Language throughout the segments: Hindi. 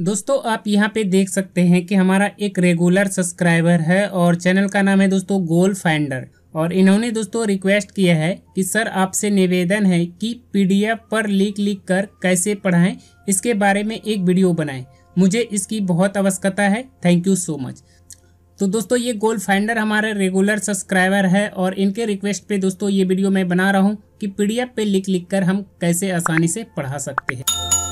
दोस्तों आप यहाँ पे देख सकते हैं कि हमारा एक रेगुलर सब्सक्राइबर है और चैनल का नाम है दोस्तों गोल फाइंडर और इन्होंने दोस्तों रिक्वेस्ट किया है कि सर आपसे निवेदन है कि पीडीएफ पर लिख लिख कर कैसे पढ़ाएं इसके बारे में एक वीडियो बनाएं मुझे इसकी बहुत आवश्यकता है थैंक यू सो मच तो दोस्तों ये गोल फाइंडर हमारे रेगुलर सब्सक्राइबर है और इनके रिक्वेस्ट पर दोस्तों ये वीडियो मैं बना रहा हूँ कि पी पे लिख लिख कर हम कैसे आसानी से पढ़ा सकते हैं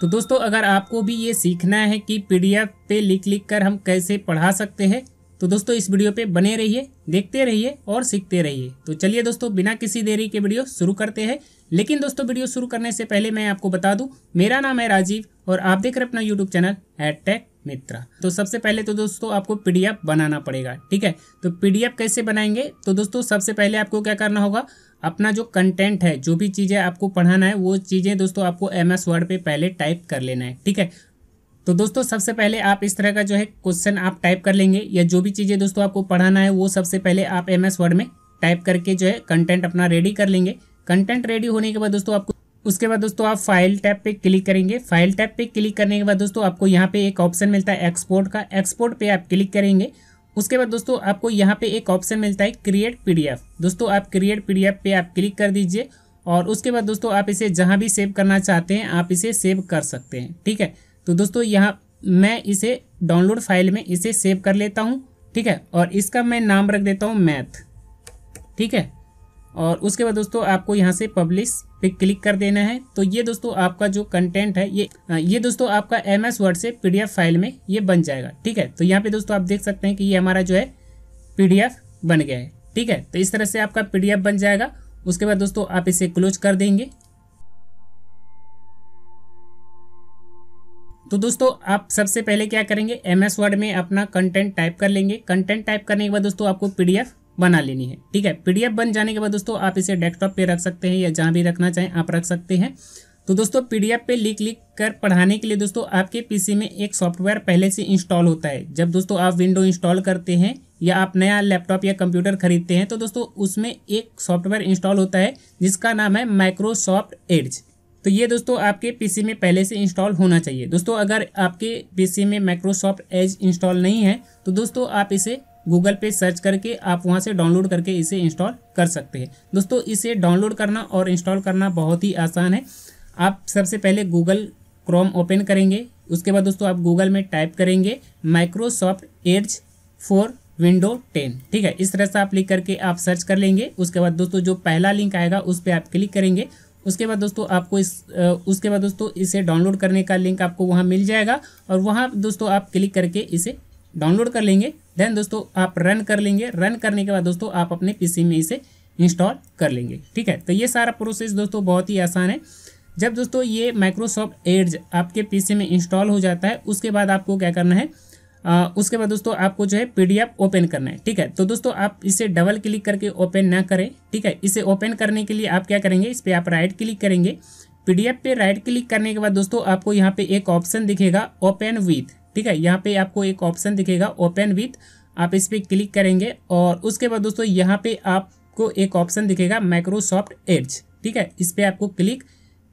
तो दोस्तों अगर आपको भी ये सीखना है कि पीडीएफ पे लिख लिख कर हम कैसे पढ़ा सकते हैं तो दोस्तों इस वीडियो पे बने रहिए देखते रहिए और सीखते रहिए तो चलिए दोस्तों बिना किसी देरी के वीडियो शुरू करते हैं लेकिन दोस्तों वीडियो शुरू करने से पहले मैं आपको बता दूं मेरा नाम है राजीव और आप देख रहे अपना YouTube channel at tech Mitra तो सबसे पहले तो दोस्तों आपको पीडीएफ बनाना पड़ेगा ठीक है तो पीडीएफ कैसे बनाएंगे तो दोस्तों सबसे पहले आपको क्या करना होगा अपना जो कंटेंट है जो भी चीज़ें आपको पढ़ाना है वो चीज़ें दोस्तों आपको एम एस वर्ड पर पहले टाइप कर लेना है ठीक है तो दोस्तों सबसे पहले आप इस तरह का जो है क्वेश्चन आप टाइप कर लेंगे या जो भी चीज़ें दोस्तों आपको पढ़ाना है वो सबसे पहले आप एम एस वर्ड में टाइप करके जो है कंटेंट अपना रेडी कर लेंगे कंटेंट रेडी होने के बाद दोस्तों आपको उसके बाद दोस्तों आप फाइल टैब पे क्लिक करेंगे फाइल टैब पे क्लिक करने के बाद दोस्तों आपको यहाँ पे एक ऑप्शन मिलता है एक्सपोर्ट का एक्सपोर्ट पे आप क्लिक करेंगे उसके बाद दोस्तों आपको यहाँ पे एक ऑप्शन मिलता है क्रिएट पीडीएफ दोस्तों आप क्रिएट पीडीएफ पे आप क्लिक कर दीजिए और उसके बाद दोस्तों आप इसे जहाँ भी सेव करना चाहते हैं आप इसे सेव कर सकते हैं ठीक है तो दोस्तों यहाँ मैं इसे डाउनलोड फाइल में इसे सेव कर लेता हूँ ठीक है और इसका मैं नाम रख देता हूँ मैथ ठीक है और उसके बाद दोस्तों आपको यहाँ से पब्लिश पे क्लिक कर देना है तो ये दोस्तों आपका जो कंटेंट है ये हाँ, ये दोस्तों आपका एम एस वर्ड से पी फाइल में ये बन जाएगा ठीक है तो यहाँ पे दोस्तों आप देख सकते हैं कि ये हमारा जो है पी बन गया है ठीक है तो इस तरह से आपका पी बन जाएगा उसके बाद दोस्तों आप इसे क्लोज कर देंगे तो दोस्तों आप सबसे पहले क्या करेंगे एम एस वर्ड में अपना कंटेंट टाइप कर लेंगे कंटेंट टाइप करने के बाद दोस्तों आपको पीडीएफ बना लेनी है ठीक है पीडीएफ बन जाने के बाद दोस्तों आप इसे डेस्कटॉप पे रख सकते हैं या जहाँ भी रखना चाहें आप रख सकते हैं तो दोस्तों पीडीएफ पे लिख लिख कर पढ़ाने के लिए दोस्तों आपके पीसी में एक सॉफ्टवेयर पहले से इंस्टॉल होता है जब दोस्तों आप विंडो इंस्टॉल करते हैं या आप नया लैपटॉप या कंप्यूटर खरीदते हैं तो दोस्तों उसमें एक सॉफ्टवेयर इंस्टॉल होता है जिसका नाम है माइक्रोसॉफ्ट एड्ज तो ये दोस्तों आपके पीसी में पहले से इंस्टॉल होना चाहिए दोस्तों अगर आपके पीसी में माइक्रोसॉफ्ट एज इंस्टॉल नहीं है तो दोस्तों आप इसे गूगल पे सर्च करके आप वहाँ से डाउनलोड करके इसे इंस्टॉल कर सकते हैं दोस्तों इसे डाउनलोड करना और इंस्टॉल करना बहुत ही आसान है आप सबसे पहले गूगल क्रोम ओपन करेंगे उसके बाद दोस्तों आप गूगल में टाइप करेंगे Microsoft Edge for window ten ठीक है इस तरह से आप लिख करके आप सर्च कर लेंगे उसके बाद दोस्तों जो पहला लिंक आएगा उस पर आप क्लिक करेंगे उसके बाद दोस्तों आपको इस उसके बाद दोस्तों इसे डाउनलोड करने का लिंक आपको वहाँ मिल जाएगा और वहाँ दोस्तों आप क्लिक करके इसे डाउनलोड कर लेंगे देन दोस्तों आप रन कर लेंगे रन करने के बाद दोस्तों आप अपने पी में इसे इंस्टॉल कर लेंगे ठीक है तो ये सारा प्रोसेस दोस्तों बहुत ही आसान है जब दोस्तों ये माइक्रोसॉफ्ट एड्ज आपके पी में इंस्टॉल हो जाता है उसके बाद आपको क्या करना है आ, उसके बाद दोस्तों आपको जो है पी ओपन करना है ठीक है तो दोस्तों आप इसे डबल क्लिक करके ओपन ना करें ठीक है इसे ओपन करने के लिए आप क्या करेंगे इस पर आप राइट क्लिक करेंगे पी पे राइट क्लिक करने के बाद दोस्तों आपको यहाँ पे एक ऑप्शन दिखेगा ओपन विथ ठीक है यहाँ पे आपको एक ऑप्शन दिखेगा ओपन विथ आप इस पर क्लिक करेंगे और उसके बाद दोस्तों यहाँ पे आपको एक ऑप्शन दिखेगा माइक्रोसॉफ्ट एज ठीक है इस पर आपको क्लिक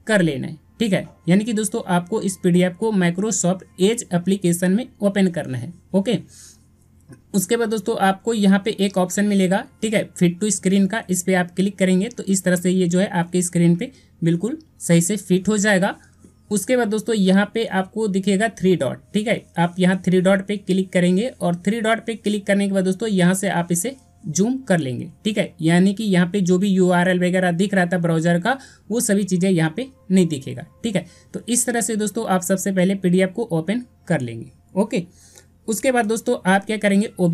कर लेना है ठीक है यानी कि दोस्तों आपको इस पी को माइक्रोसॉफ्ट एज एप्लीकेशन में ओपन करना है ओके उसके बाद दोस्तों आपको यहाँ पे एक ऑप्शन मिलेगा ठीक है फिट टू स्क्रीन का इस पर आप क्लिक करेंगे तो इस तरह से ये जो है आपके स्क्रीन पे बिल्कुल सही से फिट हो जाएगा उसके बाद दोस्तों यहाँ पे आपको दिखेगा थ्री डॉट ठीक है आप यहाँ थ्री डॉट पे क्लिक करेंगे और थ्री डॉट पे क्लिक करने के बाद दोस्तों यहाँ से आप इसे जूम कर लेंगे ठीक है यानी कि यहाँ पे जो भी यू वगैरह दिख रहा था ब्राउजर का वो सभी चीज़ें यहाँ पे नहीं दिखेगा ठीक है तो इस तरह से दोस्तों आप सबसे पहले पीडीएफ को ओपन कर लेंगे ओके उसके बाद दोस्तों आप क्या करेंगे ओ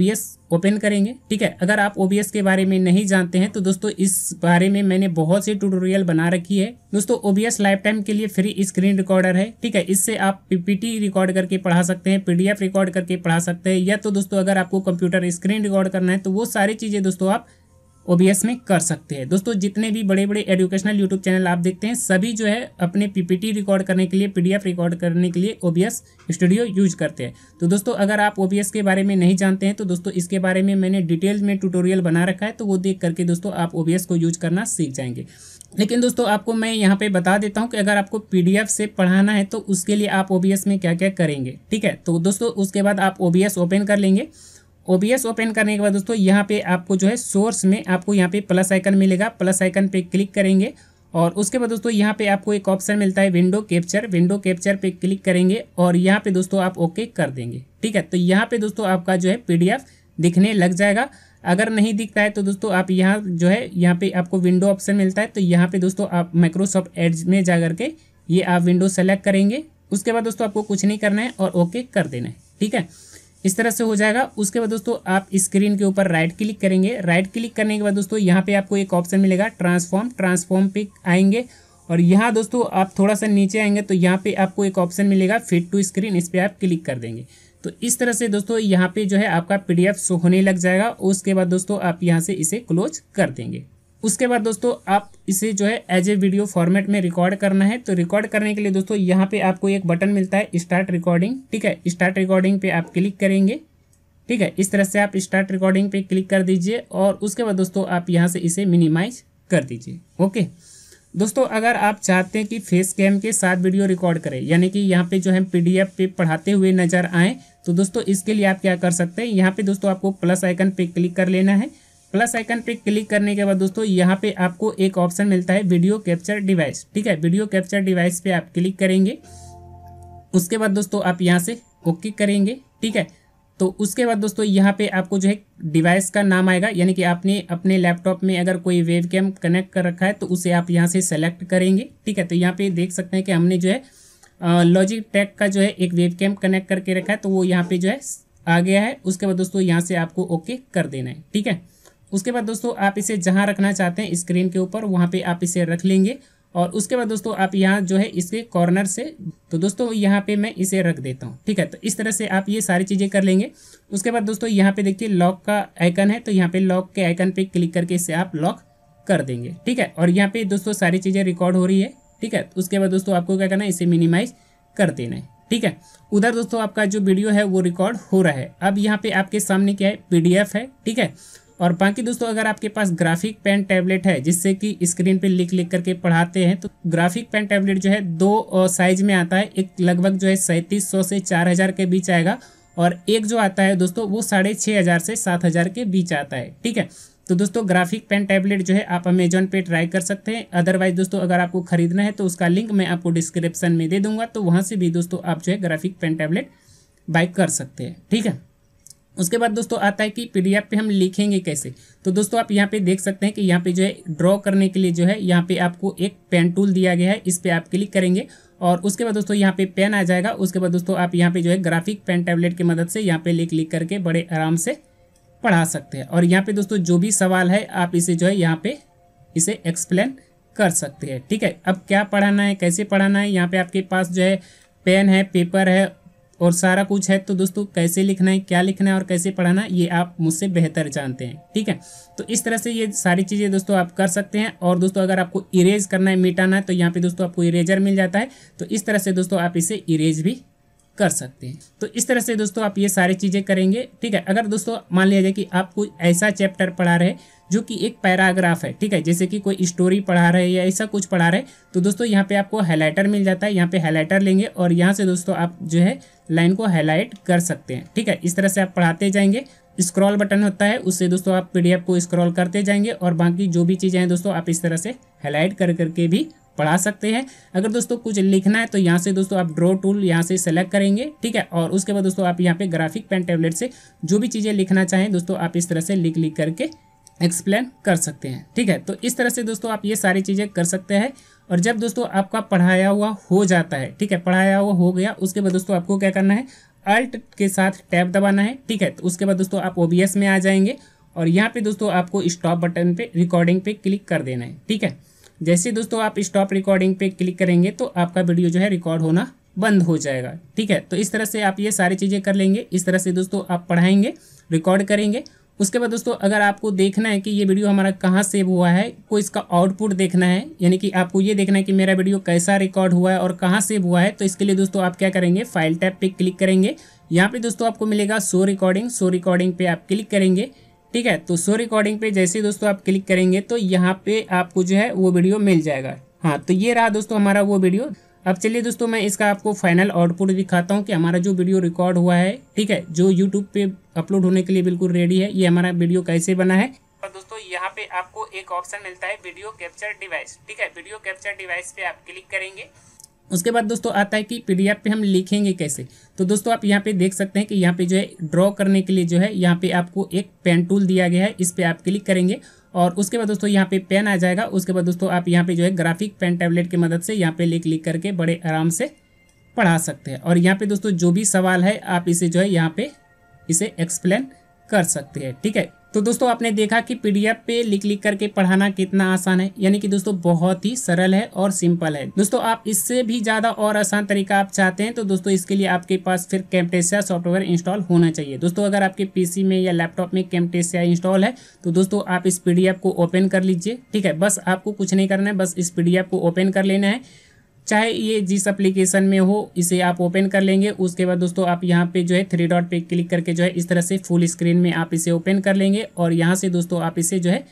ओपन करेंगे ठीक है अगर आप ओ के बारे में नहीं जानते हैं तो दोस्तों इस बारे में मैंने बहुत सी ट्यूटोरियल बना रखी है दोस्तों ओ लाइफ टाइम के लिए फ्री स्क्रीन रिकॉर्डर है ठीक है इससे आप पीपीटी रिकॉर्ड करके पढ़ा सकते हैं पीडीएफ रिकॉर्ड करके पढ़ा सकते हैं या तो दोस्तों अगर आपको कंप्यूटर स्क्रीन रिकॉर्ड करना है तो वो सारी चीज़ें दोस्तों आप ओ में कर सकते हैं दोस्तों जितने भी बड़े बड़े एजुकेशनल यूट्यूब चैनल आप देखते हैं सभी जो है अपने पीपीटी रिकॉर्ड करने के लिए पीडीएफ रिकॉर्ड करने के लिए ओ स्टूडियो यूज करते हैं तो दोस्तों अगर आप ओ के बारे में नहीं जानते हैं तो दोस्तों इसके बारे में मैंने डिटेल्स में ट्यूटोरियल बना रखा है तो वो देख करके दोस्तों आप ओ को यूज करना सीख जाएंगे लेकिन दोस्तों आपको मैं यहाँ पे बता देता हूँ कि अगर आपको पीडीएफ से पढ़ाना है तो उसके लिए आप ओ में क्या क्या करेंगे ठीक है तो दोस्तों उसके बाद आप ओ ओपन कर लेंगे ओबीएस ओपन करने के बाद दोस्तों यहाँ पे आपको जो है सोर्स में आपको यहाँ पे प्लस आइकन मिलेगा प्लस आइकन पे क्लिक करेंगे और उसके बाद दोस्तों यहाँ पे आपको एक ऑप्शन मिलता है विंडो कैप्चर विंडो कैप्चर पे क्लिक करेंगे और यहाँ पे दोस्तों आप ओके कर देंगे ठीक है तो यहाँ पे दोस्तों आपका जो है पीडीएफ दिखने लग जाएगा अगर नहीं दिखता है तो दोस्तों आप यहाँ जो है यहाँ पे आपको विंडो ऑप्शन मिलता है तो यहाँ पे दोस्तों आप माइक्रोसॉफ्ट एड्स में जा करके ये आप विंडो सेलेक्ट करेंगे उसके बाद दोस्तों आपको कुछ नहीं करना है और ओके कर देना है ठीक है इस तरह से हो जाएगा उसके बाद दोस्तों आप स्क्रीन के ऊपर राइट क्लिक करेंगे राइट क्लिक करने के बाद दोस्तों यहाँ पे आपको एक ऑप्शन मिलेगा ट्रांसफॉर्म ट्रांसफॉर्म पे आएंगे और यहाँ दोस्तों आप थोड़ा सा नीचे आएंगे तो यहाँ पे आपको एक ऑप्शन मिलेगा फिट टू स्क्रीन इस पर आप क्लिक कर देंगे तो इस तरह से दोस्तों यहाँ पे जो है आपका पी डी शो होने लग जाएगा उसके बाद दोस्तों आप यहाँ से इसे क्लोज कर देंगे उसके बाद दोस्तों आप इसे जो है एज ए वीडियो फॉर्मेट में रिकॉर्ड करना है तो रिकॉर्ड करने के लिए दोस्तों यहाँ पे आपको एक बटन मिलता है स्टार्ट रिकॉर्डिंग ठीक है स्टार्ट रिकॉर्डिंग पे आप क्लिक करेंगे ठीक है इस तरह से आप स्टार्ट रिकॉर्डिंग पे क्लिक कर दीजिए और उसके बाद दोस्तों आप यहाँ से इसे मिनिमाइज कर दीजिए ओके दोस्तों अगर आप चाहते हैं कि फेस कैम के साथ वीडियो रिकॉर्ड करें यानी कि यहाँ पे जो है पी पे पढ़ाते हुए नजर आए तो दोस्तों इसके लिए आप क्या कर सकते हैं यहाँ पे दोस्तों आपको प्लस आइकन पे क्लिक कर लेना है प्लस आइकन पे क्लिक करने के बाद दोस्तों यहाँ पे आपको एक ऑप्शन मिलता है वीडियो कैप्चर डिवाइस ठीक है वीडियो कैप्चर डिवाइस पे आप क्लिक करेंगे उसके बाद दोस्तों आप यहाँ से ओके करेंगे ठीक है तो उसके बाद दोस्तों यहाँ पे आपको जो है डिवाइस का नाम आएगा यानी कि आपने अपने लैपटॉप में अगर कोई वेब कनेक्ट कर रखा है तो उसे आप यहाँ से सेलेक्ट करेंगे ठीक है तो यहाँ पे देख सकते हैं कि हमने जो है लॉजिक टैक का जो है एक वेब कनेक्ट करके रखा है तो वो यहाँ पे जो है आ गया है उसके बाद दोस्तों यहाँ से आपको ओके कर देना है ठीक है उसके बाद दोस्तों आप इसे जहाँ रखना चाहते हैं स्क्रीन के ऊपर वहाँ पे आप इसे रख लेंगे और उसके बाद दोस्तों आप यहाँ जो है इसके कॉर्नर से तो दोस्तों यहाँ पे मैं इसे रख देता हूँ ठीक है तो इस तरह से आप ये सारी चीज़ें कर लेंगे उसके बाद दोस्तों यहाँ पे देखिए लॉक का आइकन है तो यहाँ पे लॉक के आइकन पे क्लिक करके इसे आप लॉक कर देंगे ठीक है और यहाँ पे दोस्तों सारी चीज़ें रिकॉर्ड हो रही है ठीक है उसके बाद दोस्तों आपको क्या करना है इसे मिनिमाइज कर देना है ठीक है उधर दोस्तों आपका जो वीडियो है वो रिकॉर्ड हो रहा है अब यहाँ पे आपके सामने क्या है पीडीएफ है ठीक है और बाकी दोस्तों अगर आपके पास ग्राफिक पेन टैबलेट है जिससे कि स्क्रीन पे लिख लिख करके पढ़ाते हैं तो ग्राफिक पेन टैबलेट जो है दो साइज में आता है एक लगभग जो है सैंतीस सौ से चार हज़ार के बीच आएगा और एक जो आता है दोस्तों वो साढ़े छः हज़ार से सात हज़ार के बीच आता है ठीक है तो दोस्तों ग्राफिक पेन टैबलेट जो है आप अमेजोन पे ट्राई कर सकते हैं अदरवाइज दोस्तों अगर आपको खरीदना है तो उसका लिंक मैं आपको डिस्क्रिप्शन में दे दूंगा तो वहाँ से भी दोस्तों आप जो है ग्राफिक पेन टैबलेट बाई कर सकते हैं ठीक है उसके बाद दोस्तों आता है कि पीडीएफ पे हम लिखेंगे कैसे तो दोस्तों आप यहाँ पे देख सकते हैं कि यहाँ पे जो है ड्रॉ करने के लिए जो है यहाँ पे आपको एक पेन टूल दिया गया है इस पर आप क्लिक करेंगे और उसके बाद दोस्तों यहाँ पे पेन आ जाएगा उसके बाद दोस्तों आप यहाँ पे जो है ग्राफिक पेन टैबलेट की मदद से यहाँ पे लिख लिख करके बड़े आराम से पढ़ा सकते हैं और यहाँ पे दोस्तों जो भी सवाल है आप इसे जो है यहाँ पे इसे एक्सप्लेन कर सकते हैं ठीक है अब क्या पढ़ाना है कैसे पढ़ाना है यहाँ पे आपके पास जो है पेन है पेपर है और सारा कुछ है तो दोस्तों कैसे लिखना है क्या लिखना है और कैसे पढ़ाना ये आप मुझसे बेहतर जानते हैं ठीक है तो इस तरह से ये सारी चीज़ें दोस्तों आप कर सकते हैं और दोस्तों अगर आपको इरेज करना है मिटाना है तो यहाँ पे दोस्तों आपको इरेजर मिल जाता है तो इस तरह से दोस्तों आप इसे इरेज भी कर सकते हैं तो इस तरह से दोस्तों आप ये सारी चीज़ें करेंगे ठीक है अगर दोस्तों मान लिया जाए कि आप कोई ऐसा चैप्टर पढ़ा रहे जो कि एक पैराग्राफ है ठीक है जैसे कि कोई स्टोरी पढ़ा रहे या ऐसा कुछ पढ़ा रहे तो दोस्तों यहाँ पे आपको हाईलाइटर मिल जाता है यहाँ पे हाईलाइटर लेंगे और यहाँ से दोस्तों आप जो है लाइन को हाईलाइट कर सकते हैं ठीक है इस तरह से आप पढ़ाते जाएंगे स्क्रॉल बटन होता है उससे दोस्तों आप पी को स्क्रॉल करते जाएंगे और बाकी जो भी चीज़ें हैं दोस्तों आप इस तरह से हाईलाइट कर करके भी पढ़ा सकते हैं अगर दोस्तों कुछ लिखना है तो यहाँ से दोस्तों आप ड्रॉ टूल यहाँ से सेलेक्ट करेंगे ठीक है और उसके बाद दोस्तों आप यहाँ पे ग्राफिक पेन टेबलेट से जो भी चीज़ें लिखना चाहें दोस्तों आप इस तरह से लिख लिख करके एक्सप्लेन कर सकते हैं ठीक है तो इस तरह से दोस्तों आप ये सारी चीज़ें कर सकते हैं और जब दोस्तों आपका पढ़ाया हुआ हो जाता है ठीक है पढ़ाया हुआ हो गया उसके बाद दोस्तों आपको क्या करना है अल्ट के साथ टैब दबाना है ठीक है तो उसके बाद दोस्तों आप ओ में आ जाएंगे और यहाँ पे दोस्तों आपको स्टॉप बटन पे रिकॉर्डिंग पे क्लिक कर देना है ठीक है जैसे दोस्तों आप स्टॉप रिकॉर्डिंग पे क्लिक करेंगे तो आपका वीडियो जो है रिकॉर्ड होना बंद हो जाएगा ठीक है तो इस तरह से आप ये सारी चीज़ें कर लेंगे इस तरह से दोस्तों आप पढ़ाएंगे रिकॉर्ड करेंगे उसके बाद दोस्तों अगर आपको देखना है कि ये वीडियो हमारा कहाँ सेव हुआ है को इसका आउटपुट देखना है यानी कि आपको ये देखना है कि मेरा वीडियो कैसा रिकॉर्ड हुआ है और कहाँ सेव हुआ है तो इसके लिए दोस्तों आप क्या करेंगे फाइल टैप पे क्लिक करेंगे यहाँ पे दोस्तों आपको मिलेगा सो रिकॉर्डिंग सो रिकॉर्डिंग पे आप क्लिक करेंगे ठीक है तो सो रिकॉर्डिंग पे जैसे दोस्तों आप क्लिक करेंगे तो यहाँ पे आपको जो है वो वीडियो मिल जाएगा हाँ तो ये रहा दोस्तों हमारा वो वीडियो अब चलिए दोस्तों मैं इसका आपको फाइनल आउटपुट दिखाता हूँ कि हमारा जो वीडियो रिकॉर्ड हुआ है ठीक है जो यूट्यूब पे अपलोड होने के लिए बिल्कुल रेडी है ये हमारा वीडियो कैसे बना है और दोस्तों यहाँ पे आपको एक ऑप्शन मिलता है वीडियो कैप्चर डिवाइस ठीक है वीडियो कैप्चर डिवाइस पे आप क्लिक करेंगे उसके बाद दोस्तों आता है कि पीडीएफ पे हम लिखेंगे कैसे तो दोस्तों आप यहाँ पे देख सकते हैं कि यहाँ पे जो है ड्रॉ करने के लिए जो है यहाँ पे आपको एक पेन टूल दिया गया है इस पर आप क्लिक करेंगे और उसके बाद दोस्तों यहाँ पे पेन आ जाएगा उसके बाद दोस्तों आप यहाँ पे जो है ग्राफिक पेन टैबलेट की मदद से यहाँ पे लिख लिख करके बड़े आराम से पढ़ा सकते हैं और यहाँ पे दोस्तों जो भी सवाल है आप इसे जो है यहाँ पे इसे एक्सप्लेन कर सकते हैं ठीक है तो दोस्तों आपने देखा कि पीडीएफ पे लिख लिख करके पढ़ाना कितना आसान है यानी कि दोस्तों बहुत ही सरल है और सिंपल है दोस्तों आप इससे भी ज्यादा और आसान तरीका आप चाहते हैं तो दोस्तों इसके लिए आपके पास फिर कैमटेसिया सॉफ्टवेयर इंस्टॉल होना चाहिए दोस्तों अगर आपके पीसी में या लैपटॉप में कैमटेसिया इंस्टॉल है तो दोस्तों आप इस पीडीएफ को ओपन कर लीजिए ठीक है बस आपको कुछ नहीं करना है बस इस पीडीएफ को ओपन कर लेना है चाहे ये जिस एप्लीकेशन में हो इसे आप ओपन कर लेंगे उसके बाद दोस्तों आप यहाँ पे जो है थ्री डॉट पे क्लिक करके जो है इस तरह से फुल स्क्रीन में आप इसे ओपन कर लेंगे और यहाँ से दोस्तों आप इसे जो है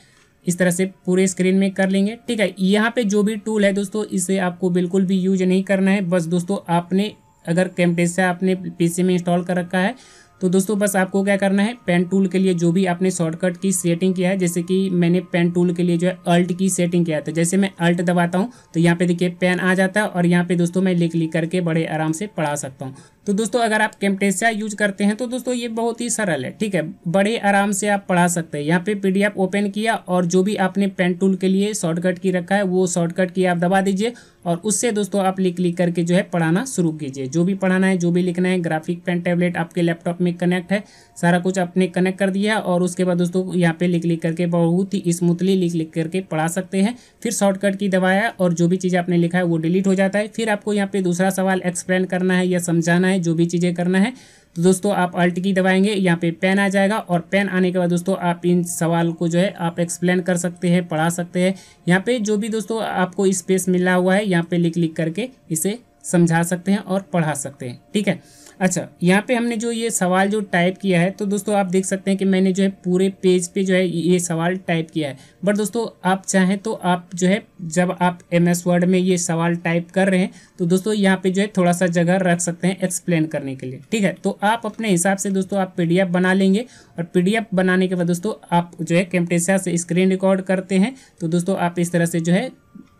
इस तरह से पूरे स्क्रीन में कर लेंगे ठीक है यहाँ पे जो भी टूल है दोस्तों इसे आपको बिल्कुल भी यूज नहीं करना है बस दोस्तों आपने अगर कैमटेसा आपने पी में इंस्टॉल कर रखा है तो दोस्तों बस आपको क्या करना है पेन टूल के लिए जो भी आपने शॉर्टकट की सेटिंग किया है जैसे कि मैंने पेन टूल के लिए जो है अल्ट की सेटिंग किया है तो जैसे मैं अल्ट दबाता हूँ तो यहाँ पे देखिए पेन आ जाता है और यहाँ पे दोस्तों मैं लिख लिख करके बड़े आराम से पढ़ा सकता हूँ तो दोस्तों अगर आप कैम्टेसिया यूज करते हैं तो दोस्तों ये बहुत ही सरल है ठीक है बड़े आराम से आप पढ़ा सकते हैं यहाँ पे पीडीएफ ओपन किया और जो भी आपने पेन टूल के लिए शॉर्टकट की रखा है वो शॉर्टकट की आप दबा दीजिए और उससे दोस्तों आप लिख लिख करके जो है पढ़ाना शुरू कीजिए जो भी पढ़ाना है जो भी लिखना है ग्राफिक पेन टैबलेट आपके लैपटॉप में कनेक्ट है सारा कुछ आपने कनेक्ट कर दिया और उसके बाद दोस्तों यहाँ पे लिख लिख करके बहुत ही स्मूथली लिख लिख करके पढ़ा सकते हैं फिर शॉर्टकट की दबाया और जो भी चीज़ आपने लिखा है वो डिलीट हो जाता है फिर आपको यहाँ पे दूसरा सवाल एक्सप्लेन करना है या समझाना है है जो भी चीज़ें करना है तो दोस्तों आप अल्ट की दबाएंगे यहाँ पे पेन आ जाएगा और पेन आने के बाद दोस्तों आप इन सवाल को जो है आप एक्सप्लेन कर सकते हैं पढ़ा सकते हैं यहाँ पे जो भी दोस्तों आपको स्पेस मिला हुआ है यहाँ पे लिख लिख करके इसे समझा सकते हैं और पढ़ा सकते हैं ठीक है अच्छा यहाँ पे हमने जो ये सवाल जो टाइप किया है तो दोस्तों आप देख सकते हैं कि मैंने जो है पूरे पेज पे जो है ये सवाल टाइप किया है बट दोस्तों आप चाहें तो आप जो है जब आप एम एस वर्ड में ये सवाल टाइप कर रहे हैं तो दोस्तों यहाँ पे जो है थोड़ा सा जगह रख सकते हैं एक्सप्लेन करने के लिए ठीक है तो आप अपने हिसाब से दोस्तों आप पी बना लेंगे और पी बनाने के बाद दोस्तों आप जो है कैम्पटेसिया से स्क्रीन रिकॉर्ड करते हैं तो दोस्तों आप इस तरह से जो है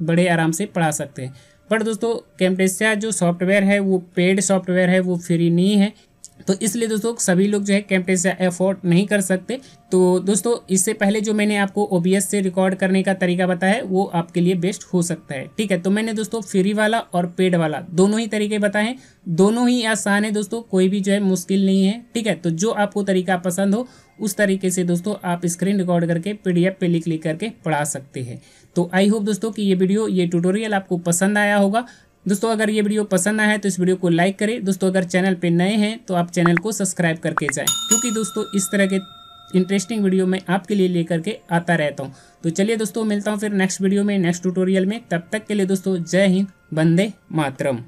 बड़े आराम से पढ़ा सकते हैं पर दोस्तों कैमटेसिया जो सॉफ्टवेयर है वो पेड सॉफ्टवेयर है वो फ्री नहीं है तो इसलिए दोस्तों सभी लोग जो है कैम्टेसा अफोर्ड नहीं कर सकते तो दोस्तों इससे पहले जो मैंने आपको ओ से रिकॉर्ड करने का तरीका बताया वो आपके लिए बेस्ट हो सकता है ठीक है तो मैंने दोस्तों फ्री वाला और पेड वाला दोनों ही तरीके बताए दोनों ही आसान है दोस्तों कोई भी जो है मुश्किल नहीं है ठीक है तो जो आपको तरीका पसंद हो उस तरीके से दोस्तों आप स्क्रीन रिकॉर्ड करके पीडीएफ पे लिख लिख करके पढ़ा सकते हैं तो आई होप दोस्तों कि ये वीडियो ये ट्यूटोरियल आपको पसंद आया होगा दोस्तों अगर ये वीडियो पसंद आया है तो इस वीडियो को लाइक करें दोस्तों अगर चैनल पर नए हैं तो आप चैनल को सब्सक्राइब करके जाएँ क्योंकि दोस्तों इस तरह के इंटरेस्टिंग वीडियो मैं आपके लिए लेकर के आता रहता हूँ तो चलिए दोस्तों मिलता हूँ फिर नेक्स्ट वीडियो में नेक्स्ट ट्यूटोरियल में तब तक के लिए दोस्तों जय हिंद बंदे मातरम